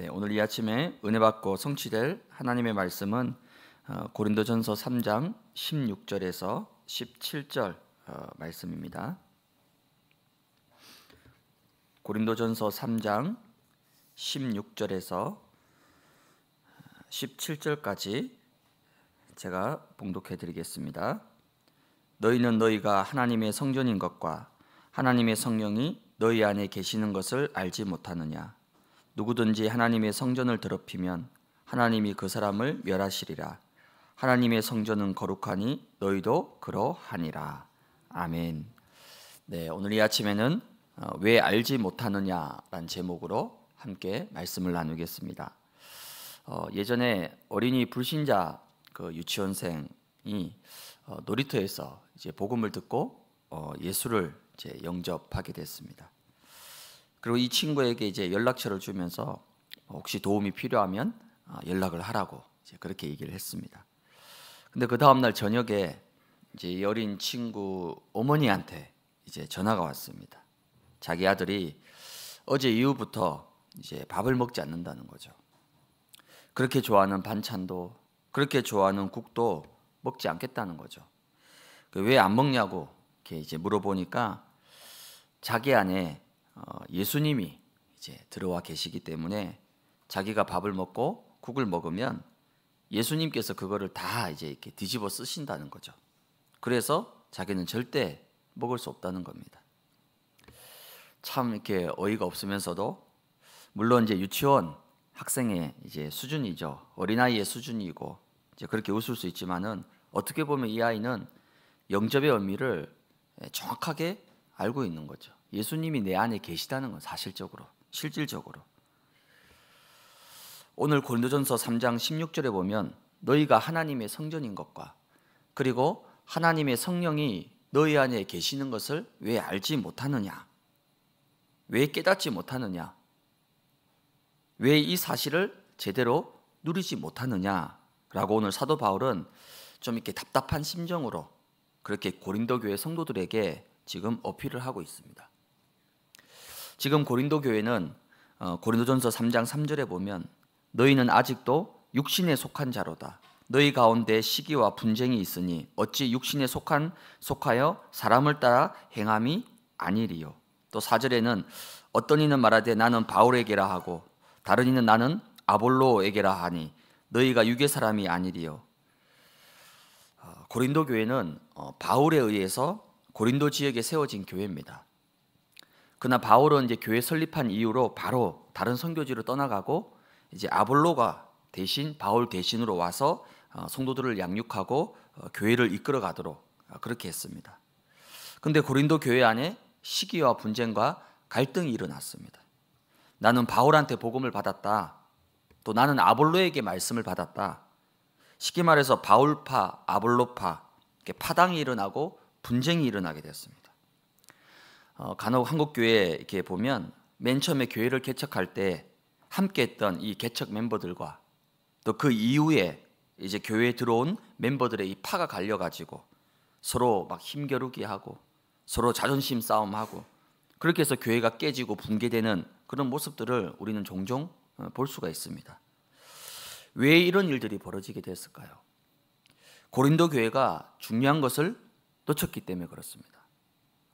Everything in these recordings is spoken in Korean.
네, 오늘 이 아침에 은혜 받고 성취될 하나님의 말씀은 어, 고린도전서 3장 16절에서 17절 어, 말씀입니다. 고린도전서 3장 16절에서 17절까지 어, 제가 봉독해 드리겠습니다. 너희는 너희가 하나님의 성전인 것과 하나님의 성령이 너희 안에 계시는 것을 알지 못하느냐 누구든지 하나님의 성전을 더럽히면 하나님이 그 사람을 멸하시리라. 하나님의 성전은 거룩하니 너희도 그러하니라. 아멘. 네, 오늘 이 아침에는 어, 왜 알지 못하느냐란 제목으로 함께 말씀을 나누겠습니다. 어, 예전에 어린이 불신자 그 유치원생이 어, 놀이터에서 이제 복음을 듣고 어, 예수를 이제 영접하게 됐습니다. 그리고 이 친구에게 이제 연락처를 주면서 혹시 도움이 필요하면 아, 연락을 하라고 그렇게 얘기를 했습니다. 근데 그 다음 날 저녁에 이제 어린 친구 어머니한테 이제 전화가 왔습니다. 자기 아들이 어제 이후부터 이제 밥을 먹지 않는다는 거죠. 그렇게 좋아하는 반찬도 그렇게 좋아하는 국도 먹지 않겠다는 거죠. 그 왜안 먹냐고 이렇게 이제 물어보니까 자기 안에 어, 예수님이 이제 들어와 계시기 때문에 자기가 밥을 먹고 국을 먹으면 예수님께서 그거를 다 이제 이렇게 뒤집어 쓰신다는 거죠. 그래서 자기는 절대 먹을 수 없다는 겁니다. 참 이렇게 어이가 없으면서도 물론 이제 유치원 학생의 이제 수준이죠. 어린아이의 수준이고 이제 그렇게 웃을 수 있지만은 어떻게 보면 이 아이는 영접의 의미를 정확하게 알고 있는 거죠. 예수님이 내 안에 계시다는 건 사실적으로, 실질적으로. 오늘 고린도전서 3장 16절에 보면 너희가 하나님의 성전인 것과 그리고 하나님의 성령이 너희 안에 계시는 것을 왜 알지 못하느냐? 왜 깨닫지 못하느냐? 왜 이 사실을 제대로 누리지 못하느냐? 라고 오늘 사도 바울은 좀 이렇게 답답한 심정으로 그렇게 고린도 교회 성도들에게 지금 어필을 하고 있습니다. 지금 고린도 교회는 어, 고린도전서 3장 3절에 보면 너희는 아직도 육신에 속한 자로다. 너희 가운데 시기와 분쟁이 있으니 어찌 육신에 속한 속하여 사람을 따라 행함이 아니리요. 또 4절에는 어떤 이는 말하되 나는 바울에게라 하고 다른 이는 나는 아볼로에게라 하니 너희가 유괴 사람이 아니리요. 어, 고린도 교회는 어, 바울에 의해서 고린도 지역에 세워진 교회입니다. 그러나 바울은 이제 교회 설립한 이후로 바로 다른 선교지로 떠나가고 이제 아볼로가 대신 바울 대신으로 와서 어, 성도들을 양육하고 어, 교회를 이끌어 가도록 어, 그렇게 했습니다. 근데 고린도 교회 안에 시기와 분쟁과 갈등이 일어났습니다. 나는 바울한테 복음을 받았다. 또 나는 아볼로에게 말씀을 받았다. 쉽게 말해서 바울파, 아볼로파 파당이 일어나고 분쟁이 일어나게 됐습니다. 어, 간혹 한국 교회 이렇게 보면 맨 처음에 교회를 개척할 때 함께했던 이 개척 멤버들과 또 그 이후에 이제 교회에 들어온 멤버들의 이 파가 갈려가지고 서로 막 힘겨루기 하고 서로 자존심 싸움하고 그렇게 해서 교회가 깨지고 붕괴되는 그런 모습들을 우리는 종종 어, 볼 수가 있습니다. 왜 이런 일들이 벌어지게 됐을까요? 고린도 교회가 중요한 것을 놓쳤기 때문에 그렇습니다.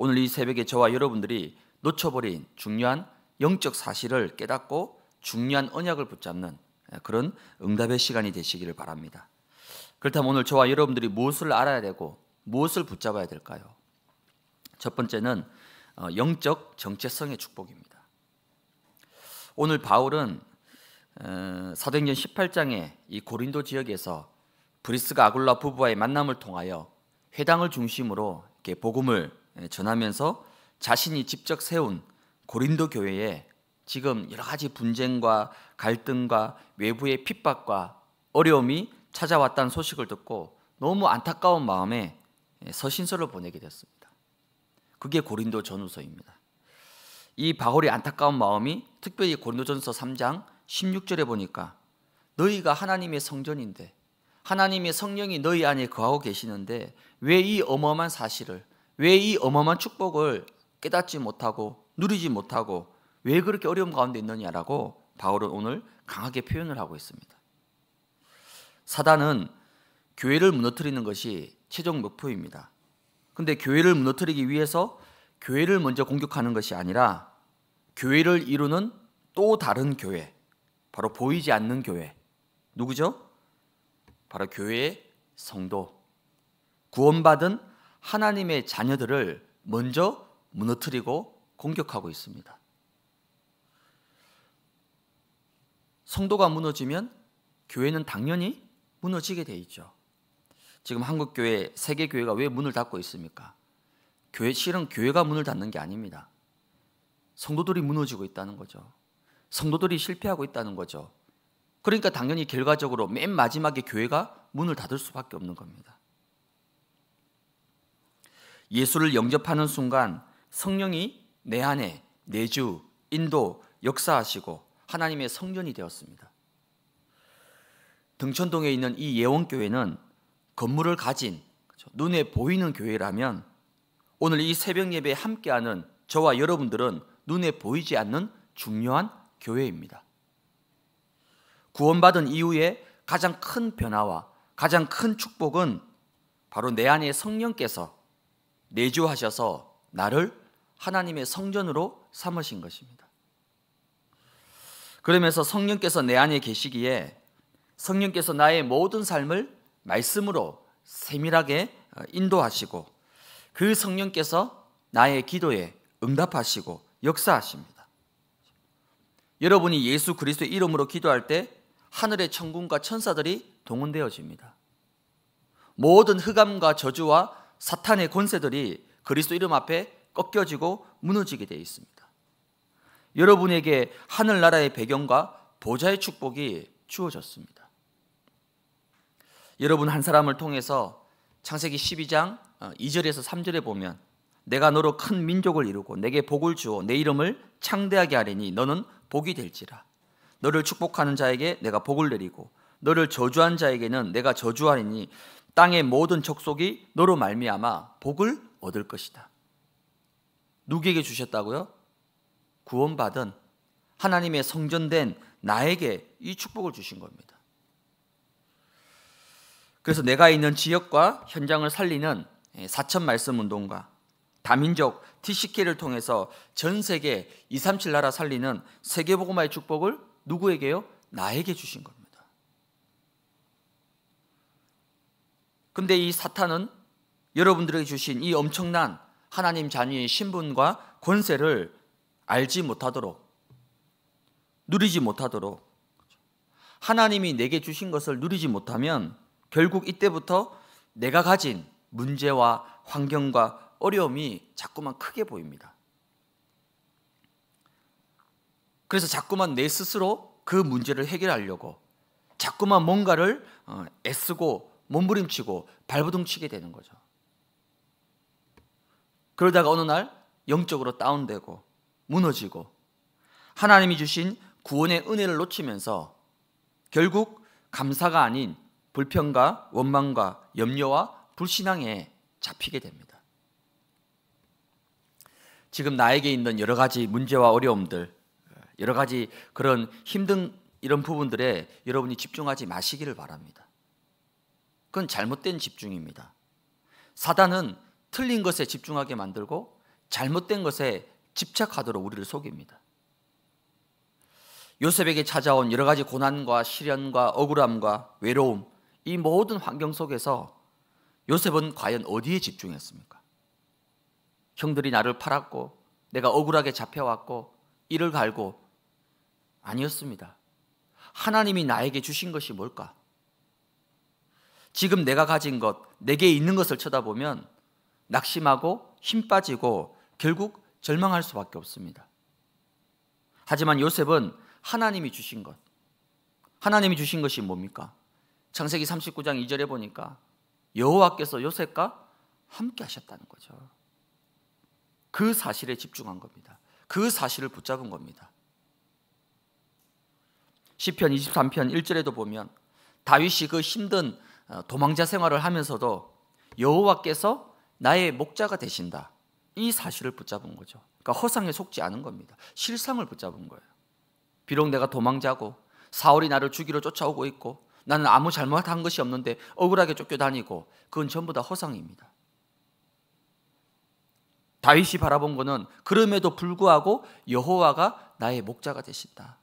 오늘 이 새벽에 저와 여러분들이 놓쳐버린 중요한 영적 사실을 깨닫고 중요한 언약을 붙잡는 예, 그런 응답의 시간이 되시기를 바랍니다. 그렇다면 오늘 저와 여러분들이 무엇을 알아야 되고 무엇을 붙잡아야 될까요? 첫 번째는 어, 영적 정체성의 축복입니다. 오늘 바울은 어, 사도행전 18장에 이 고린도 지역에서 브리스가 아굴라 부부와의 만남을 통하여 회당을 중심으로 복음을 예, 전하면서 자신이 직접 세운 고린도 교회에 지금 여러 가지 분쟁과 갈등과 외부의 핍박과 어려움이 찾아왔다는 소식을 듣고 너무 안타까운 마음에 예, 서신서를 보내게 됐습니다. 그게 고린도 전후서입니다. 이 바울의 안타까운 마음이 특별히 고린도전서 3장 16절에 보니까 너희가 하나님의 성전인데 하나님의 성령이 너희 안에 거하고 계시는데 왜 이 어마어마한 사실을 왜이 어마어마한 축복을 깨닫지 못하고 누리지 못하고 왜 그렇게 어려움 가운데 있느냐라고 바울은 오늘 강하게 표현을 하고 있습니다. 사단은 교회를 무너뜨리는 것이 최종 목표입니다. 근데 교회를 무너뜨리기 위해서 교회를 먼저 공격하는 것이 아니라 교회를 이루는 또 다른 교회, 바로 보이지 않는 교회. 누구죠? 바로 교회의 성도. 구원받은 하나님의 자녀들을 먼저 무너뜨리고 공격하고 있습니다. 성도가 무너지면 교회는 당연히 무너지게 돼 있죠. 지금 한국 교회, 세계 교회가 왜 문을 닫고 있습니까? 교회 실은 교회가 문을 닫는 게 아닙니다. 성도들이 무너지고 있다는 거죠. 성도들이 실패하고 있다는 거죠. 그러니까 당연히 결과적으로 맨 마지막에 교회가 문을 닫을 수밖에 없는 겁니다. 예수를 영접하는 순간 성령이 내 안에 내주 인도 역사하시고 하나님의 성전이 되었습니다. 등천동에 있는 이 예원교회는 건물을 가진 그렇죠, 눈에 보이는 교회라면 오늘 이 새벽 예배에 함께하는 저와 여러분들은 눈에 보이지 않는 중요한 교회입니다. 구원받은 이후에 가장 큰 변화와 가장 큰 축복은 바로 내 안에 성령께서 내주하셔서 나를 하나님의 성전으로 삼으신 것입니다. 그러면서 성령께서 내 안에 계시기에 성령께서 나의 모든 삶을 말씀으로 세밀하게 어, 인도하시고 그 성령께서 나의 기도에 응답하시고 역사하십니다. 여러분이 예수 그리스도의 이름으로 기도할 때 하늘의 천군과 천사들이 동원되어집니다. 모든 흑암과 저주와 사탄의 권세들이 그리스도 이름 앞에 꺾여지고 무너지게 되어 있습니다. 여러분에게 하늘나라의 배경과 보좌의 축복이 주어졌습니다. 여러분 한 사람을 통해서 창세기 12장 2절에서 어, 3절에 보면 내가 너로 큰 민족을 이루고 내게 복을 주어 내 이름을 창대하게 하리니 너는 복이 될지라 너를 축복하는 자에게 내가 복을 내리고 너를 저주한 자에게는 내가 저주하리니 땅의 모든 척속이 너로 말미암아 복을 얻을 것이다. 누구에게 주셨다고요? 구원받은 하나님의 성전된 나에게 이 축복을 주신 겁니다. 그래서 내가 있는 지역과 현장을 살리는 예, 사천 말씀 운동과 다민족 TCK를 통해서 전 세계 237 나라 살리는 세계복음화의 축복을 누구에게요? 나에게 주신 겁니다. 근데 이 사탄은 여러분들에게 주신 이 엄청난 하나님 자녀의 신분과 권세를 알지 못하도록 누리지 못하도록 하나님이 내게 주신 것을 누리지 못하면 결국 이때부터 내가 가진 문제와 환경과 어려움이 자꾸만 크게 보입니다. 그래서 자꾸만 내 스스로 그 문제를 해결하려고 자꾸만 뭔가를 어, 애쓰고 몸부림치고 발부둥치게 되는 거죠. 그러다가 어느 날 영적으로 다운되고 무너지고 하나님이 주신 구원의 은혜를 놓치면서 결국 감사가 아닌 불평과 원망과 염려와 불신앙에 잡히게 됩니다. 지금 나에게 있는 여러 가지 문제와 어려움들, 여러 가지 그런 힘든 이런 부분들에 여러분이 집중하지 마시기를 바랍니다. 그건 잘못된 집중입니다. 사단은 틀린 것에 집중하게 만들고 잘못된 것에 집착하도록 우리를 속입니다. 요셉에게 찾아온 여러 가지 고난과 시련과 억울함과 외로움 이 모든 환경 속에서 요셉은 과연 어디에 집중했습니까? 형들이 나를 팔았고 내가 억울하게 잡혀왔고 이를 갈고 아니었습니다. 하나님이 나에게 주신 것이 뭘까? 지금 내가 가진 것, 내게 있는 것을 쳐다보면 낙심하고 힘 빠지고 결국 절망할 수밖에 없습니다. 하지만 요셉은 하나님이 주신 것. 하나님이 주신 것이 뭡니까? 창세기 39장 2절에 보니까 여호와께서 요셉과 함께 하셨다는 거죠. 그 사실에 집중한 겁니다. 그 사실을 붙잡은 겁니다. 시편 23편 1절에도 보면 다윗이 그 힘든 어, 도망자 생활을 하면서도 여호와께서 나의 목자가 되신다. 이 사실을 붙잡은 거죠. 그러니까 허상에 속지 않은 겁니다. 실상을 붙잡은 거예요. 비록 내가 도망자고 사울이 나를 죽이러 쫓아오고 있고 나는 아무 잘못한 것이 없는데 억울하게 쫓겨다니고 그건 전부 다 허상입니다. 다윗이 바라본 것은 그럼에도 불구하고 여호와가 나의 목자가 되신다.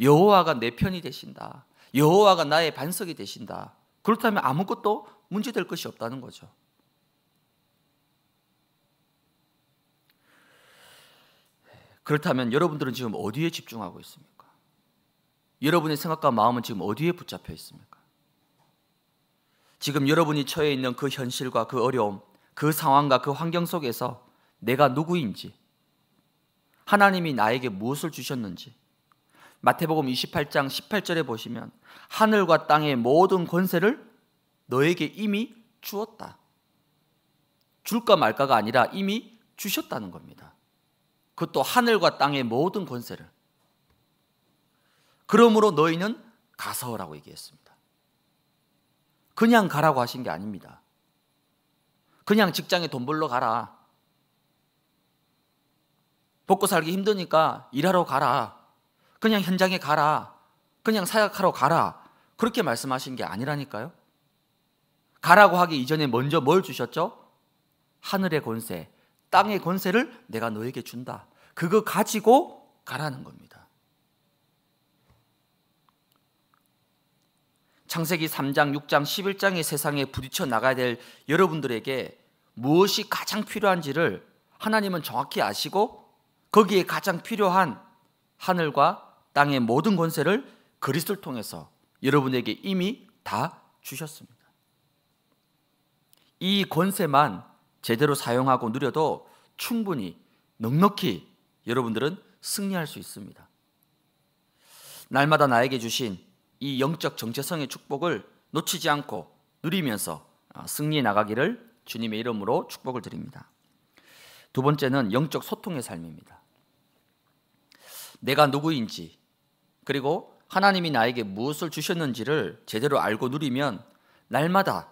여호와가 내 편이 되신다. 여호와가 나의 반석이 되신다. 그렇다면 아무것도 문제될 것이 없다는 거죠. 그렇다면 여러분들은 지금 어디에 집중하고 있습니까? 여러분의 생각과 마음은 지금 어디에 붙잡혀 있습니까? 지금 여러분이 처해 있는 그 현실과 그 어려움, 그 상황과 그 환경 속에서 내가 누구인지, 하나님이 나에게 무엇을 주셨는지, 마태복음 28장 18절에 보시면 하늘과 땅의 모든 권세를 너에게 이미 주었다. 줄까 말까가 아니라 이미 주셨다는 겁니다. 그것도 하늘과 땅의 모든 권세를. 그러므로 너희는 가서라고 얘기했습니다. 그냥 가라고 하신 게 아닙니다. 그냥 직장에 돈 벌러 가라. 벗고 살기 힘드니까 일하러 가라. 그냥 현장에 가라. 그냥 사역하러 가라. 그렇게 말씀하신 게 아니라니까요. 가라고 하기 이전에 먼저 뭘 주셨죠? 하늘의 권세, 땅의 권세를 내가 너에게 준다. 그거 가지고 가라는 겁니다. 창세기 3장, 6장, 11장의 세상에 부딪혀 나가야 될 여러분들에게 무엇이 가장 필요한지를 하나님은 정확히 아시고 거기에 가장 필요한 하늘과 땅의 모든 권세를 그리스도를 통해서 여러분에게 이미 다 주셨습니다. 이 권세만 제대로 사용하고 누려도 충분히 넉넉히 여러분들은 승리할 수 있습니다. 날마다 나에게 주신 이 영적 정체성의 축복을 놓치지 않고 누리면서 아, 승리해 나가기를 주님의 이름으로 축복을 드립니다. 두 번째는 영적 소통의 삶입니다. 내가 누구인지 그리고 하나님이 나에게 무엇을 주셨는지를 제대로 알고 누리면 날마다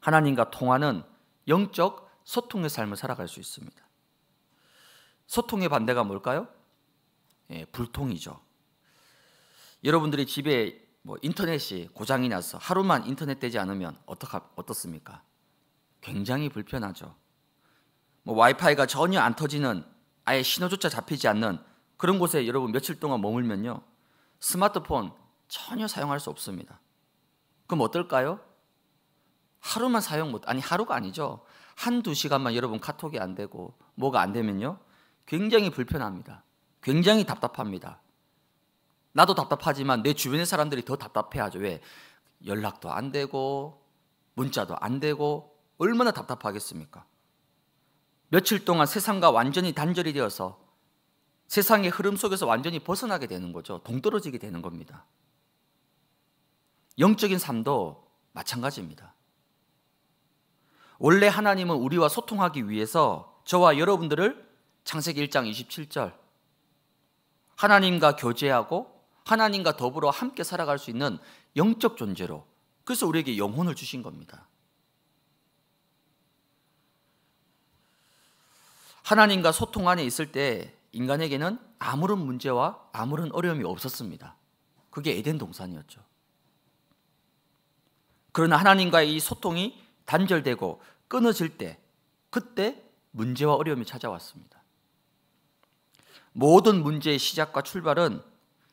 하나님과 통하는 영적 소통의 삶을 살아갈 수 있습니다. 소통의 반대가 뭘까요? 예, 불통이죠. 여러분들이 집에 뭐 인터넷이 고장이 나서 하루만 인터넷 되지 않으면 어떡하, 어떻습니까? 굉장히 불편하죠. 뭐 와이파이가 전혀 안 터지는 아예 신호조차 잡히지 않는 그런 곳에 여러분 며칠 동안 머물면요. 스마트폰 전혀 사용할 수 없습니다. 그럼 어떨까요? 하루만 사용 못 아니 하루가 아니죠. 한 두 시간만 여러분 카톡이 안 되고 뭐가 안 되면요. 굉장히 불편합니다. 굉장히 답답합니다. 나도 답답하지만 내 주변의 사람들이 더 답답해하죠. 왜? 연락도 안 되고 문자도 안 되고 얼마나 답답하겠습니까? 며칠 동안 세상과 완전히 단절이 되어서 세상의 흐름 속에서 완전히 벗어나게 되는 거죠. 동떨어지게 되는 겁니다. 영적인 삶도 마찬가지입니다. 원래 하나님은 우리와 소통하기 위해서 저와 여러분들을 창세기 1장 27절 하나님과 교제하고 하나님과 더불어 함께 살아갈 수 있는 영적 존재로 그래서 우리에게 영혼을 주신 겁니다. 하나님과 소통 안에 있을 때 인간에게는 아무런 문제와 아무런 어려움이 없었습니다. 그게 에덴 동산이었죠. 그러나 하나님과의 이 소통이 단절되고 끊어질 때 그때 문제와 어려움이 찾아왔습니다. 모든 문제의 시작과 출발은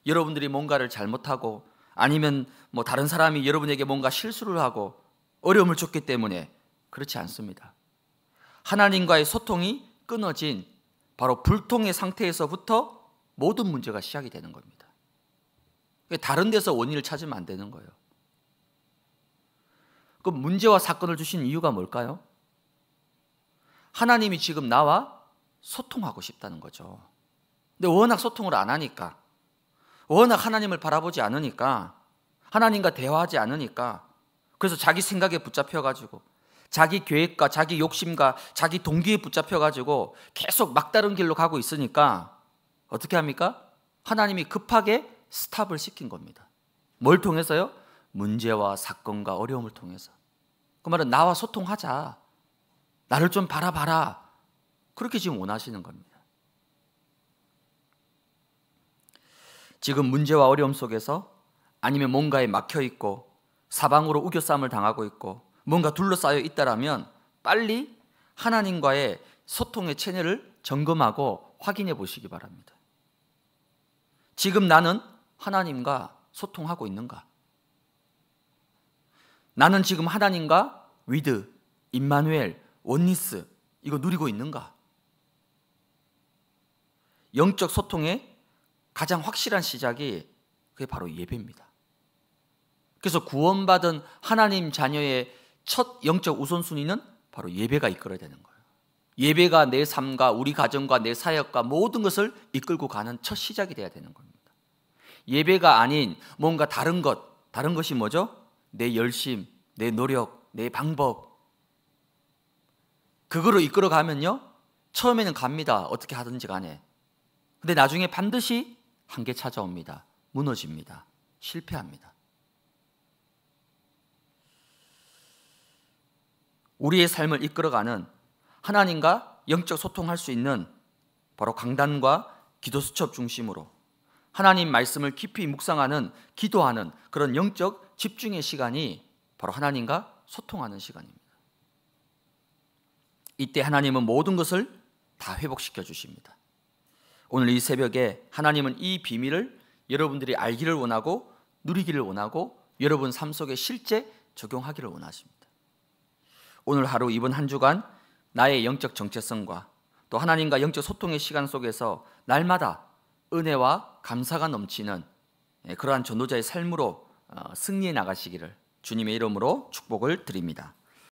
여러분들이 뭔가를 잘못하고 아니면 뭐 다른 사람이 여러분에게 뭔가 실수를 하고 어려움을 줬기 때문에 그렇지 않습니다. 하나님과의 소통이 끊어진 바로 불통의 상태에서부터 모든 문제가 시작이 되는 겁니다. 다른 데서 원인을 찾으면 안 되는 거예요. 그럼 문제와 사건을 주신 이유가 뭘까요? 하나님이 지금 나와 소통하고 싶다는 거죠. 근데 워낙 소통을 안 하니까, 워낙 하나님을 바라보지 않으니까, 하나님과 대화하지 않으니까, 그래서 자기 생각에 붙잡혀가지고, 자기 계획과 자기 욕심과 자기 동기에 붙잡혀가지고 계속 막다른 길로 가고 있으니까 어떻게 합니까? 하나님이 급하게 스탑을 시킨 겁니다. 뭘 통해서요? 문제와 사건과 어려움을 통해서. 그 말은 나와 소통하자. 나를 좀 바라봐라. 그렇게 지금 원하시는 겁니다. 지금 문제와 어려움 속에서 아니면 뭔가에 막혀 있고 사방으로 우겨쌈을 당하고 있고 뭔가 둘러싸여 있다라면 빨리 하나님과의 소통의 채널을 점검하고 확인해 보시기 바랍니다. 지금 나는 하나님과 소통하고 있는가? 나는 지금 하나님과 위드, 임마누엘, 원니스 이거 누리고 있는가? 영적 소통의 가장 확실한 시작이 그게 바로 예배입니다. 그래서 구원받은 하나님 자녀의 첫 영적 우선순위는 바로 예배가 이끌어야 되는 거예요. 예배가 내 삶과 우리 가정과 내 사역과 모든 것을 이끌고 가는 첫 시작이 돼야 되는 겁니다. 예배가 아닌 뭔가 다른 것, 다른 것이 뭐죠? 내 열심, 내 노력, 내 방법. 그거로 이끌어 가면요. 처음에는 갑니다. 어떻게 하든지 간에. 근데 나중에 반드시 한계 찾아옵니다. 무너집니다. 실패합니다. 우리의 삶을 이끌어가는 하나님과 영적 소통할 수 있는 바로 강단과 기도 수첩 중심으로 하나님 말씀을 깊이 묵상하는 기도하는 그런 영적 집중의 시간이 바로 하나님과 소통하는 시간입니다. 이때 하나님은 모든 것을 다 회복시켜 주십니다. 오늘 이 새벽에 하나님은 이 비밀을 여러분들이 알기를 원하고 누리기를 원하고 여러분 삶 속에 실제 적용하기를 원하십니다. 오늘 하루 이번 한 주간 나의 영적 정체성과 또 하나님과 영적 소통의 시간 속에서 날마다 은혜와 감사가 넘치는 예, 그러한 전도자의 삶으로 어, 승리해 나가시기를 주님의 이름으로 축복을 드립니다.